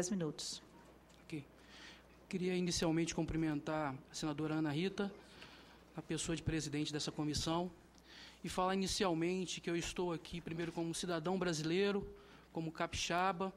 10 minutos. Ok. Queria inicialmente cumprimentar a senadora Ana Rita, a pessoa de presidente dessa comissão, e falar inicialmente que eu estou aqui, primeiro, como cidadão brasileiro, como capixaba,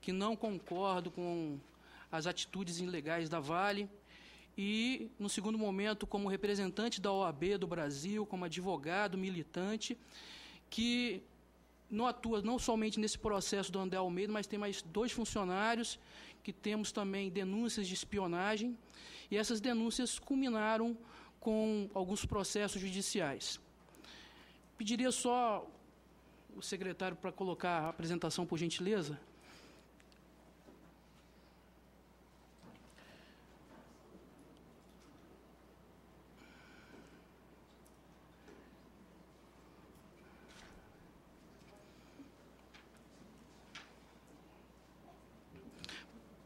que não concordo com as atitudes ilegais da Vale, e, no segundo momento, como representante da OAB do Brasil, como advogado militante, que não atua não somente nesse processo do André Almeida, mas tem mais dois funcionários que temos também denúncias de espionagem, e essas denúncias culminaram com alguns processos judiciais. Pediria só o secretário para colocar a apresentação, por gentileza.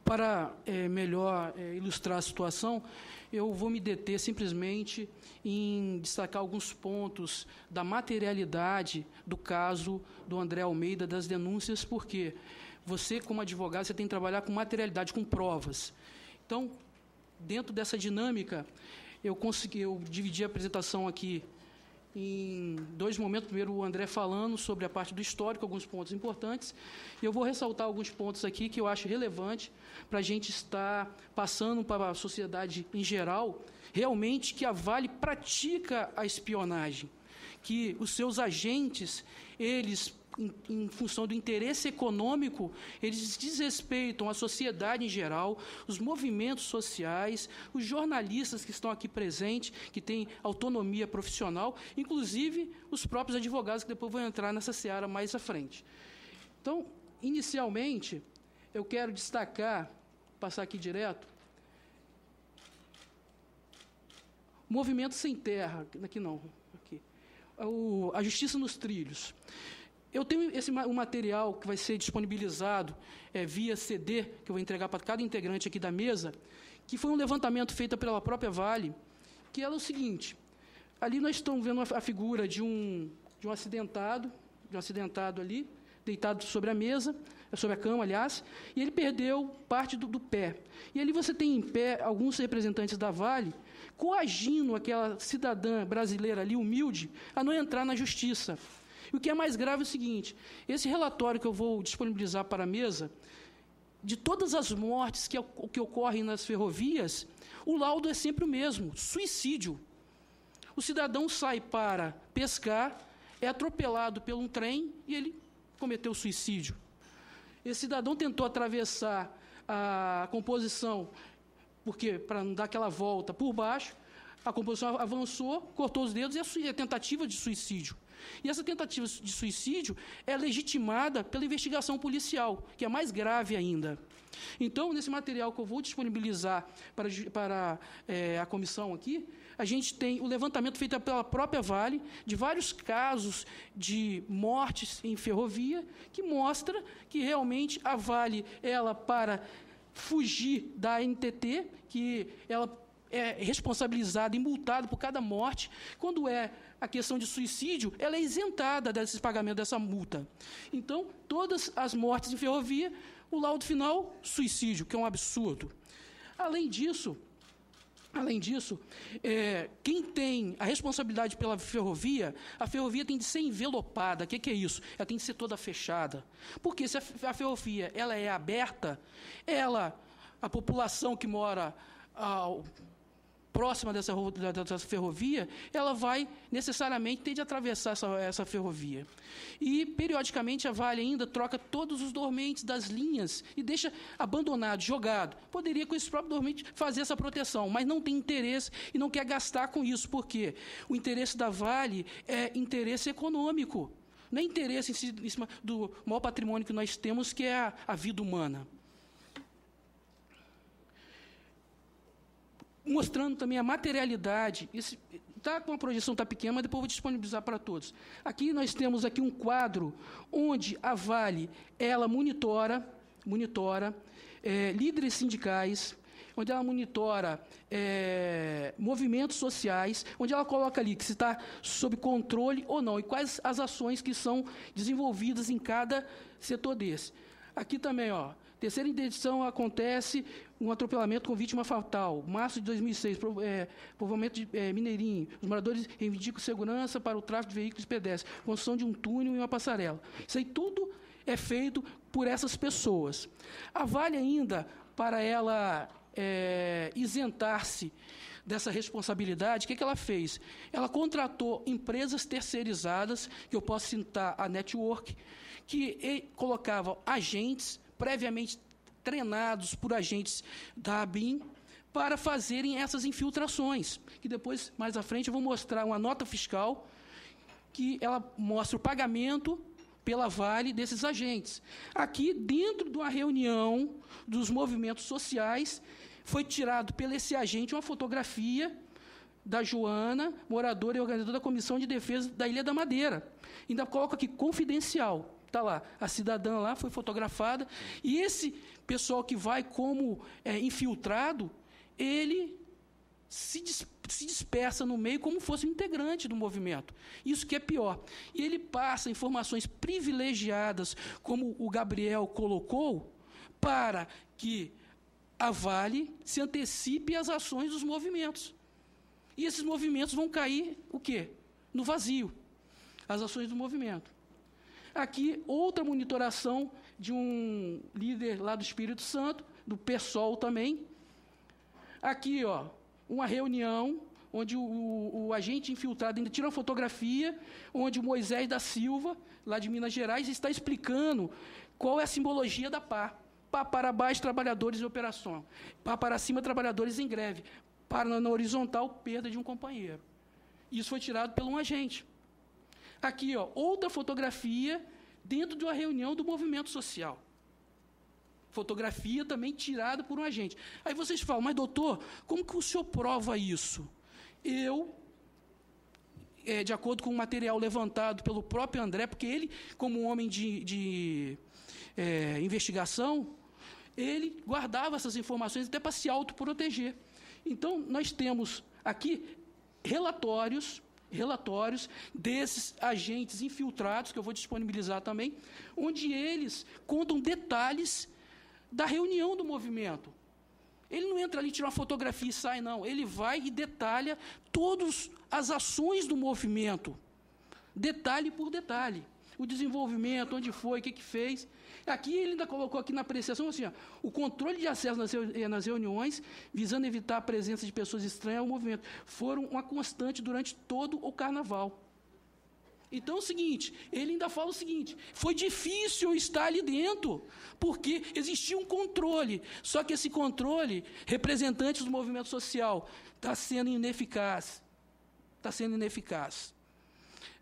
Para é, melhor é, ilustrar a situação, eu vou me deter simplesmente em destacar alguns pontos da materialidade do caso do André Almeida das denúncias, porque você, como advogado, você tem que trabalhar com materialidade, com provas. Então, dentro dessa dinâmica, eu consegui, eu dividi a apresentação aqui em dois momentos. Primeiro, o André falando sobre a parte do histórico, alguns pontos importantes. E eu vou ressaltar alguns pontos aqui que eu acho relevante para a gente estar passando para a sociedade em geral, realmente que a Vale pratica a espionagem que os seus agentes, eles em, em, função do interesse econômico, eles desrespeitam a sociedade em geral, os movimentos sociais, os jornalistas que estão aqui presentes, que têm autonomia profissional, inclusive os próprios advogados, que depois vão entrar nessa seara mais à frente. Então, inicialmente, eu quero destacar, passar aqui direto, Movimento Sem Terra, aqui não, o, a Justiça nos Trilhos. Eu tenho esse o material que vai ser disponibilizado é, via CD, que eu vou entregar para cada integrante aqui da mesa, que foi um levantamento feito pela própria Vale, que era é o seguinte: ali nós estamos vendo a figura de um, de um acidentado, de um acidentado ali, deitado sobre a mesa, sobre a cama, aliás, e ele perdeu parte do, do pé. E ali você tem em pé alguns representantes da Vale coagindo aquela cidadã brasileira ali, humilde, a não entrar na justiça. E o que é mais grave é o seguinte: esse relatório que eu vou disponibilizar para a mesa, de todas as mortes que, que ocorrem nas ferrovias, o laudo é sempre o mesmo: suicídio. O cidadão sai para pescar, é atropelado por um trem e ele cometeu suicídio. Esse cidadão tentou atravessar a composição porque para não dar aquela volta por baixo, a composição avançou, cortou os dedos e a tentativa de suicídio. E essa tentativa de suicídio é legitimada pela investigação policial, que é mais grave ainda. Então, nesse material que eu vou disponibilizar para, para é, a comissão aqui, a gente tem o levantamento feito pela própria Vale de vários casos de mortes em ferrovia, que mostra que realmente a Vale, ela para fugir da NTT, que ela é responsabilizada e multada por cada morte. Quando é a questão de suicídio, ela é isentada desse pagamento dessa multa. Então, todas as mortes em ferrovia, o laudo final, suicídio, que é um absurdo. Além disso, Além disso, é, quem tem a responsabilidade pela ferrovia, a ferrovia tem de ser envelopada. O que, que, é isso? Ela tem de ser toda fechada. Porque se a ferrovia ela é aberta, ela, a população que mora ao próxima dessa, dessa ferrovia, ela vai necessariamente ter de atravessar essa, essa ferrovia. E, periodicamente, a Vale ainda troca todos os dormentes das linhas e deixa abandonado, jogado. Poderia, com esse próprio dormente, fazer essa proteção, mas não tem interesse e não quer gastar com isso, porque o interesse da Vale é interesse econômico. Não é interesse em cima do maior patrimônio que nós temos, que é a, a vida humana. mostrando também a materialidade. Isso tá, com a projeção tá pequena, mas depois vou disponibilizar para todos. Aqui nós temos aqui um quadro onde a Vale ela monitora, monitora é, líderes sindicais, onde ela monitora é, movimentos sociais, onde ela coloca ali que se está sob controle ou não e quais as ações que são desenvolvidas em cada setor desse. Aqui também, ó, terceira edição acontece um atropelamento com vítima fatal. Março de 2006, é, povoamento de é, Mineirinho. Os moradores reivindicam segurança para o tráfego de veículos pedestres, construção de um túnel e uma passarela. Isso aí tudo é feito por essas pessoas. A ah, Vale ainda, para ela é, isentar-se dessa responsabilidade, o que, é que ela fez? Ela contratou empresas terceirizadas, que eu posso citar a Network, que colocava agentes previamente treinados por agentes da ABIN para fazerem essas infiltrações, que depois, mais à frente, eu vou mostrar uma nota fiscal que ela mostra o pagamento pela Vale desses agentes. Aqui, dentro de uma reunião dos movimentos sociais, foi tirado pelo esse agente uma fotografia da Joana, moradora e organizadora da Comissão de Defesa da Ilha da Madeira. Ainda coloca aqui confidencial. Está lá. A cidadã lá foi fotografada. E esse pessoal que vai como é, infiltrado, ele se, dis se dispersa no meio como fosse um integrante do movimento. Isso que é pior. E ele passa informações privilegiadas, como o Gabriel colocou, para que a Vale se antecipe às ações dos movimentos. E esses movimentos vão cair o quê? No vazio. As ações do movimento. Aqui, outra monitoração de um líder lá do Espírito Santo, do PSOL também. Aqui, ó, uma reunião onde o, o, o, agente infiltrado ainda tirou fotografia, onde Moisés da Silva, lá de Minas Gerais, está explicando qual é a simbologia da pá. Pá para baixo, trabalhadores em operação. Pá para cima, trabalhadores em greve. Pá na horizontal, perda de um companheiro. Isso foi tirado por um agente. Tá aqui, ó, outra fotografia dentro de uma reunião do movimento social. Fotografia também tirada por um agente. Aí vocês falam, mas doutor, como que o senhor prova isso? Eu, é, de acordo com o material levantado pelo próprio André, porque ele, como homem de, de é, investigação, ele guardava essas informações até para se autoproteger. Então, nós temos aqui relatórios relatórios desses agentes infiltrados, que eu vou disponibilizar também, onde eles contam detalhes da reunião do movimento. Ele não entra ali, tira uma fotografia e sai, não. Ele vai e detalha todas as ações do movimento, detalhe por detalhe o desenvolvimento, onde foi, o que, que fez. Aqui ele ainda colocou aqui na apreciação assim, ó, o controle de acesso nas, eh, nas reuniões, visando evitar a presença de pessoas estranhas ao movimento, foram uma constante durante todo o carnaval. Então é o seguinte, ele ainda fala o seguinte: foi difícil estar ali dentro, porque existia um controle. Só que esse controle, representantes do movimento social, está sendo ineficaz. Está sendo ineficaz.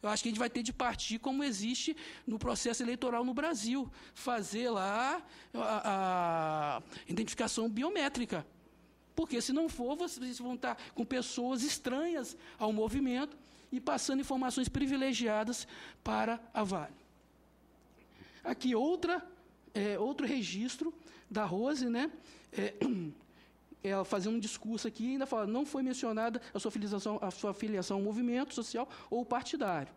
Eu acho que a gente vai ter de partir como existe no processo eleitoral no Brasil, fazer lá a, a identificação biométrica. Porque se não for, vocês vão estar com pessoas estranhas ao movimento e passando informações privilegiadas para a Vale. Aqui outra, é, outro registro da Rose, né? É, ela é, fazendo um discurso aqui e ainda fala, não foi mencionada a sua filiação, a sua filiação ao movimento social ou partidário.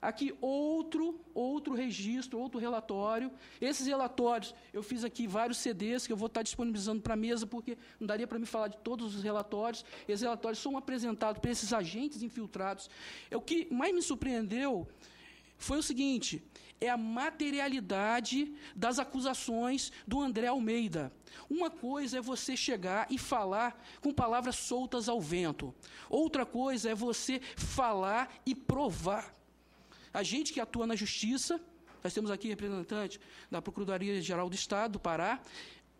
Aqui outro, outro registro, outro relatório. Esses relatórios, eu fiz aqui vários CDs que eu vou estar disponibilizando para a mesa, porque não daria para me falar de todos os relatórios. Esses relatórios são apresentados para esses agentes infiltrados. É o que mais me surpreendeu foi o seguinte: é a materialidade das acusações do André Almeida. Uma coisa é você chegar e falar com palavras soltas ao vento, outra coisa é você falar e provar. A gente que atua na justiça, nós temos aqui representante da Procuradoria Geral do Estado do Pará,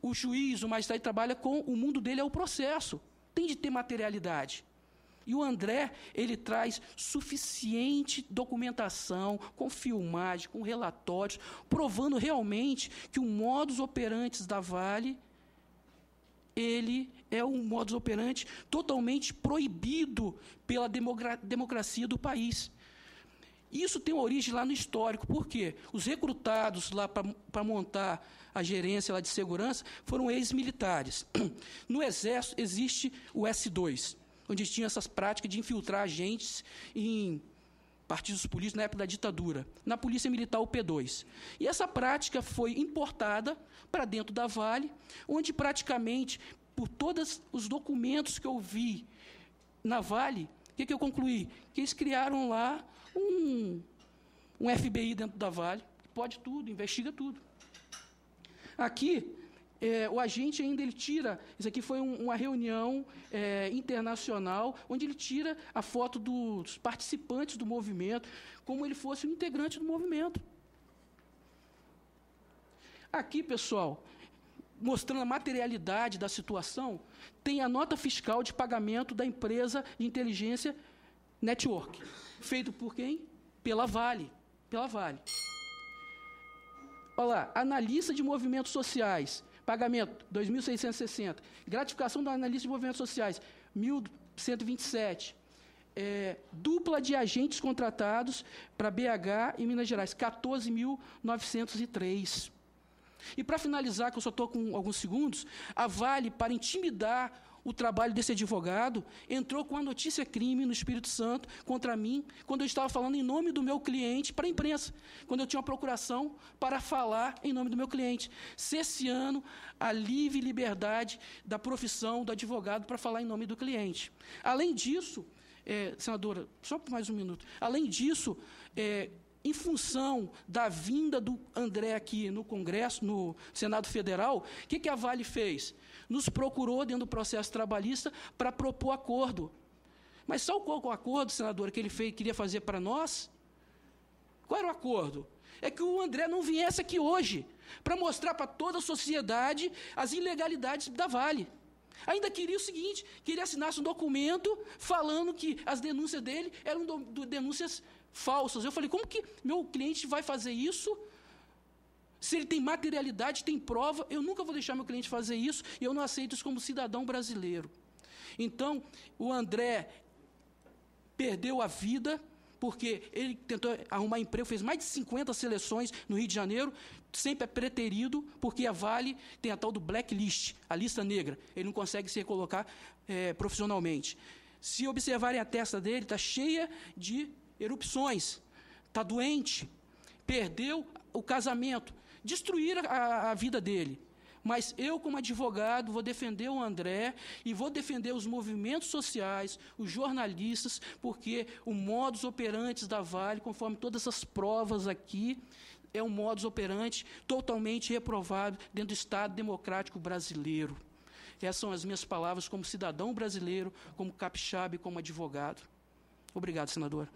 o juiz, o magistrado trabalha com o mundo dele é o processo. Tem de ter materialidade. E o André, ele traz suficiente documentação, com filmagem, com relatórios, provando realmente que o modus operandi da Vale ele é um modus operandi totalmente proibido pela democracia do país. Isso tem origem lá no histórico, porque os recrutados lá para montar a gerência lá de segurança foram ex-militares. No Exército existe o S2 onde tinha tinham essas práticas de infiltrar agentes em partidos políticos na época da ditadura, na Polícia Militar o P2. E essa prática foi importada para dentro da Vale, onde praticamente por todos os documentos que eu vi na Vale, o que, que, eu concluí? Que eles criaram lá um, um FBI dentro da Vale, que pode tudo, investiga tudo. Aqui, é, o agente ainda ele tira, isso aqui foi um, uma reunião é, internacional, onde ele tira a foto do, dos participantes do movimento, como ele fosse um integrante do movimento. Aqui, pessoal, mostrando a materialidade da situação, tem a nota fiscal de pagamento da empresa de inteligência Network, feito por quem? Pela Vale. Pela Vale. Olha lá, analista de movimentos sociais, Pagamento, 2.660. Gratificação do analista de movimentos sociais, 1.127. É, dupla de agentes contratados para BH e Minas Gerais, 14.903. E para finalizar, que eu só estou com alguns segundos, a Vale, para intimidar o trabalho desse advogado entrou com a notícia crime no Espírito Santo contra mim, quando eu estava falando em nome do meu cliente para a imprensa, quando eu tinha uma procuração para falar em nome do meu cliente. Cesseando a livre liberdade da profissão do advogado para falar em nome do cliente. Além disso, é, senadora, só por mais um minuto. Além disso, é, em função da vinda do André aqui no Congresso, no Senado Federal, o que, que a Vale fez? Nos procurou dentro do processo trabalhista para propor acordo. Mas só é o acordo, senador, que ele fez, queria fazer para nós? Qual era o acordo? É que o André não viesse aqui hoje para mostrar para toda a sociedade as ilegalidades da Vale. Ainda queria o seguinte, que ele assinasse um documento falando que as denúncias dele eram denúncias falsas. Eu falei, como que meu cliente vai fazer isso? Se ele tem materialidade, tem prova, eu nunca vou deixar meu cliente fazer isso e eu não aceito isso como cidadão brasileiro. Então, o André perdeu a vida porque ele tentou arrumar emprego, fez mais de 50 seleções no Rio de Janeiro, sempre é preterido, porque a Vale tem a tal do blacklist, a lista negra. Ele não consegue se recolocar é, profissionalmente. Se observarem a testa dele, está cheia de erupções, está doente, perdeu o casamento, destruir a, a vida dele. Mas eu, como advogado, vou defender o André e vou defender os movimentos sociais, os jornalistas, porque o modus operandi da Vale, conforme todas as provas aqui, é um modus operandi totalmente reprovável dentro do Estado democrático brasileiro. Essas são as minhas palavras como cidadão brasileiro, como capixaba e como advogado. Obrigado, senador.